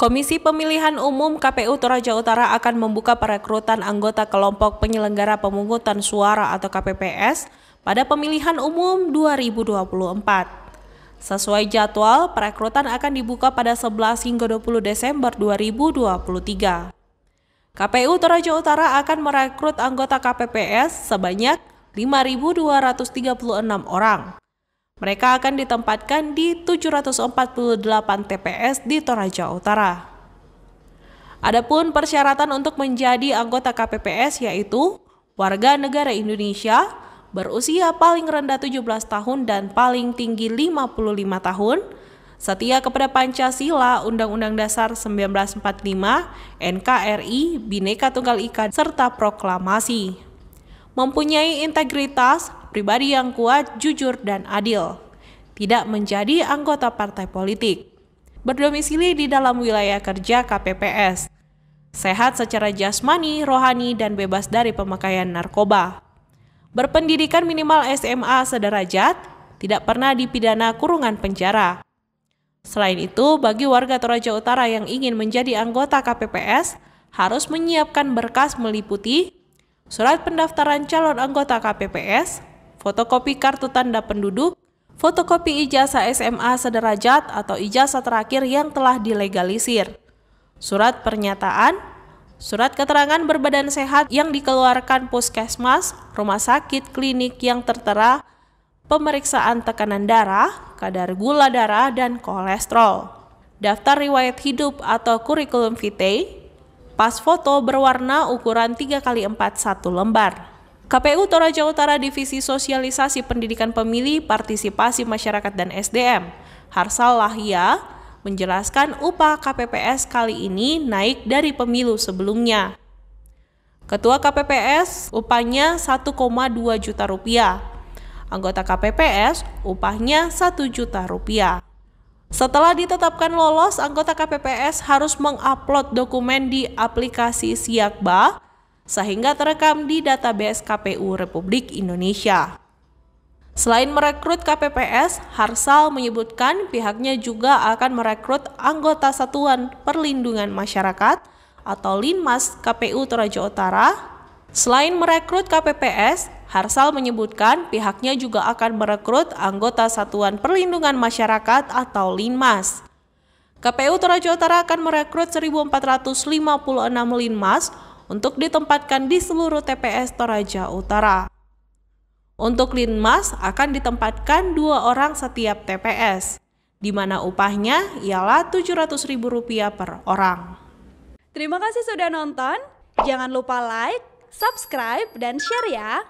Komisi Pemilihan Umum KPU Toraja Utara akan membuka perekrutan anggota kelompok penyelenggara pemungutan suara atau KPPS pada pemilihan umum 2024. Sesuai jadwal, perekrutan akan dibuka pada 11 hingga 20 Desember 2023. KPU Toraja Utara akan merekrut anggota KPPS sebanyak 5.236 orang. Mereka akan ditempatkan di 748 TPS di Toraja Utara. Adapun persyaratan untuk menjadi anggota KPPS yaitu warga negara Indonesia berusia paling rendah 17 tahun dan paling tinggi 55 tahun, setia kepada Pancasila, Undang-Undang Dasar 1945, NKRI, Bhinneka Tunggal Ika, serta proklamasi. Mempunyai integritas, pribadi yang kuat, jujur, dan adil. Tidak menjadi anggota partai politik. Berdomisili di dalam wilayah kerja KPPS. Sehat secara jasmani, rohani, dan bebas dari pemakaian narkoba. Berpendidikan minimal SMA sederajat, tidak pernah dipidana kurungan penjara. Selain itu, bagi warga Toraja Utara yang ingin menjadi anggota KPPS, harus menyiapkan berkas meliputi surat pendaftaran calon anggota KPPS, fotokopi kartu tanda penduduk, fotokopi ijazah SMA sederajat atau ijazah terakhir yang telah dilegalisir, surat pernyataan, surat keterangan berbadan sehat yang dikeluarkan puskesmas, rumah sakit, klinik yang tertera, pemeriksaan tekanan darah, kadar gula darah, dan kolesterol, daftar riwayat hidup atau kurikulum vitae, pas foto berwarna ukuran 3 x satu lembar, KPU Toraja Utara Divisi Sosialisasi Pendidikan Pemilih, Partisipasi Masyarakat dan SDM, Harsal Lahia, menjelaskan upah KPPS kali ini naik dari pemilu sebelumnya. Ketua KPPS upahnya 1,2 juta rupiah. Anggota KPPS upahnya 1 juta rupiah. Setelah ditetapkan lolos, anggota KPPS harus mengupload dokumen di aplikasi Siakba sehingga terekam di database KPU Republik Indonesia. Selain merekrut KPPS, Harsal menyebutkan pihaknya juga akan merekrut anggota Satuan Perlindungan Masyarakat atau Linmas KPU Toraja Utara. Selain merekrut KPPS, Harsal menyebutkan pihaknya juga akan merekrut anggota Satuan Perlindungan Masyarakat atau Linmas. KPU Toraja Utara akan merekrut 1.456 Linmas untuk ditempatkan di seluruh TPS Toraja Utara. Untuk Linmas akan ditempatkan dua orang setiap TPS, di mana upahnya ialah Rp700.000 per orang. Terima kasih sudah nonton. Jangan lupa like, subscribe, dan share ya.